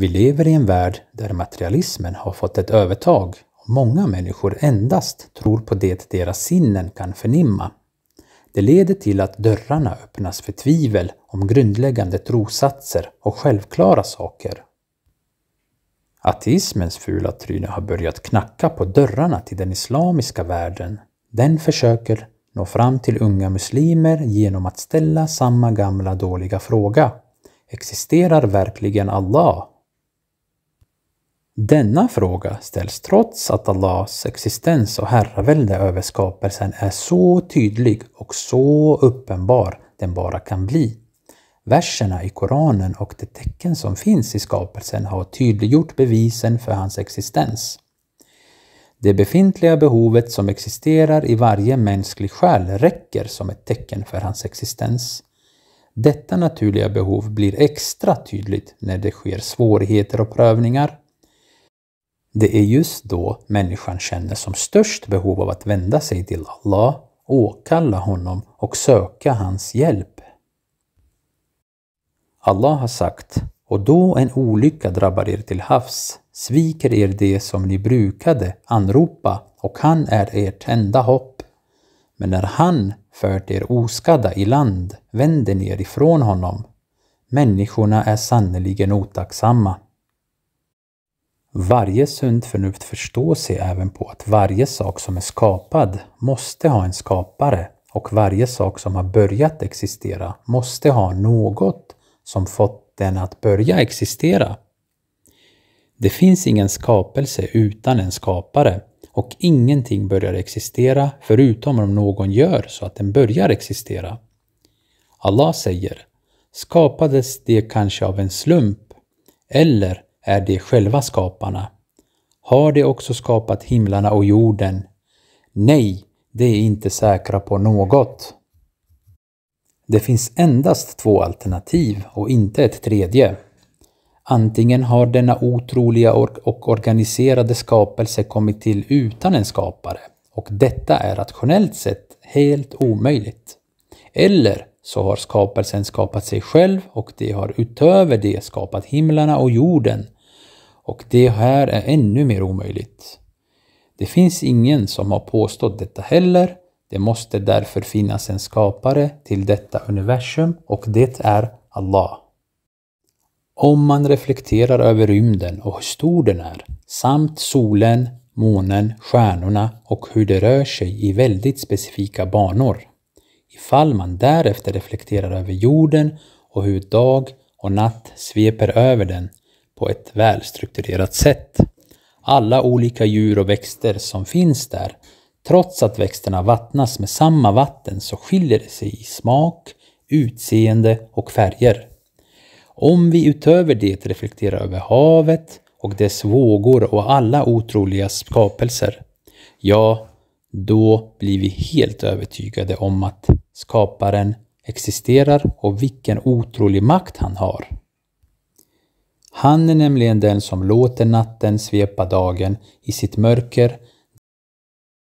Vi lever i en värld där materialismen har fått ett övertag och många människor endast tror på det deras sinnen kan förnimma. Det leder till att dörrarna öppnas för tvivel om grundläggande trossatser och självklara saker. Ateismens fula tryne har börjat knacka på dörrarna till den islamiska världen. Den försöker nå fram till unga muslimer genom att ställa samma gamla dåliga fråga. Existerar verkligen Allah denna fråga ställs trots att Allahs existens och herravälde över skapelsen är så tydlig och så uppenbar den bara kan bli. Verserna i Koranen och de tecken som finns i skapelsen har tydliggjort bevisen för hans existens. Det befintliga behovet som existerar i varje mänsklig själ räcker som ett tecken för hans existens. Detta naturliga behov blir extra tydligt när det sker svårigheter och prövningar det är just då människan känner som störst behov av att vända sig till Allah, åkalla honom och söka hans hjälp. Allah har sagt, och då en olycka drabbar er till havs sviker er det som ni brukade anropa och han är ert enda hopp. Men när han fört er oskadda i land vänder ni er ifrån honom. Människorna är sannerligen otacksamma. Varje sunt förnuft förstår sig även på att varje sak som är skapad måste ha en skapare och varje sak som har börjat existera måste ha något som fått den att börja existera. Det finns ingen skapelse utan en skapare och ingenting börjar existera förutom om någon gör så att den börjar existera. Allah säger Skapades det kanske av en slump? Eller är de själva skaparna. Har de också skapat himlarna och jorden? Nej, de är inte säkra på något. Det finns endast två alternativ och inte ett tredje. Antingen har denna otroliga och organiserade skapelse kommit till utan en skapare och detta är rationellt sett helt omöjligt. Eller så har skapelsen skapat sig själv och de har utöver det skapat himlarna och jorden och det här är ännu mer omöjligt. Det finns ingen som har påstått detta heller. Det måste därför finnas en skapare till detta universum och det är Allah. Om man reflekterar över rymden och hur stor den är, samt solen, månen, stjärnorna och hur de rör sig i väldigt specifika banor. Ifall man därefter reflekterar över jorden och hur dag och natt sveper över den på ett välstrukturerat sätt. Alla olika djur och växter som finns där. Trots att växterna vattnas med samma vatten så skiljer det sig i smak, utseende och färger. Om vi utöver det reflekterar över havet och dess vågor och alla otroliga skapelser, ja, då blir vi helt övertygade om att skaparen existerar och vilken otrolig makt han har. Han är nämligen den som låter natten svepa dagen i sitt mörker